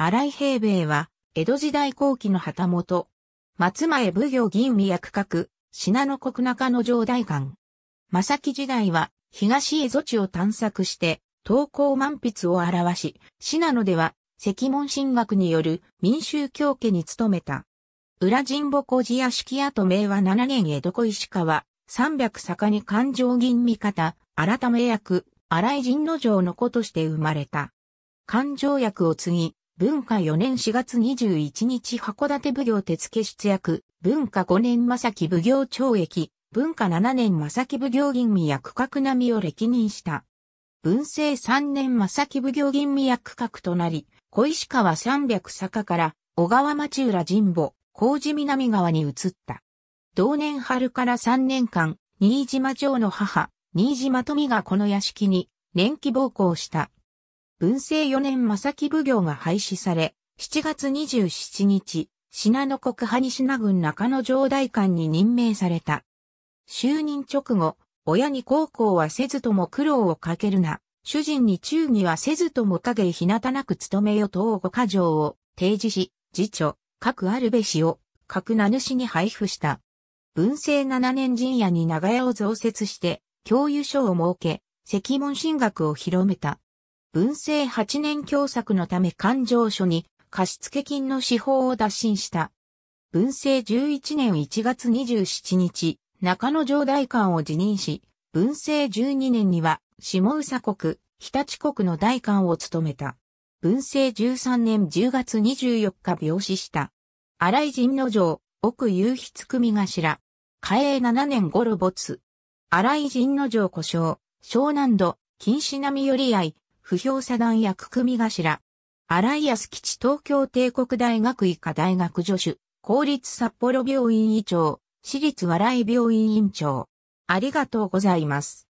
荒井平兵衛は、江戸時代後期の旗本。松前奉行吟味役閣、信濃国中の城代官。正木時代は、東江夷地を探索して、東高満筆を表し、信濃では、石門神学による民衆教家に努めた。裏神保小寺屋敷跡名は七年江戸小石川、三百坂に環状銀味方、改め役、荒井神之丞の子として生まれた。勘定役を継ぎ、文化4年4月21日函館奉行手付出役、文化5年正木奉行懲役、文化7年正木奉行吟味役格並みを歴任した。文政3年正木奉行吟味役格となり、小石川三百坂から小川町浦神保、麹南川に移った。同年春から3年間、新島城の母、新島富がこの屋敷に年季暴行した。文政4年正木奉行が廃止され、7月27日、信濃国派西名郡中野城代官に任命された。就任直後、親に孝行はせずとも苦労をかけるな、主人に忠義はせずとも影日向なく務めよと五箇条を提示し、辞書、各あるべしを、各名主に配布した。文政7年陣屋に長屋を増設して、教諭所を設け、石門進学を広めた。文政8年共作のため勘定所に貸付金の司法を打診した。文政11年1月27日、中野城大官を辞任し、文政12年には下宇佐国、日立国の大官を務めた。文政13年10月24日病死した。荒井神之丞、奥雄筆組頭。嘉永7年頃没。荒井神之丞故障、湘南度、金止並よりい、不評左団役組頭。荒井イ吉東京帝国大学医科大学助手、公立札幌病院医長、私立笑い病院院長。ありがとうございます。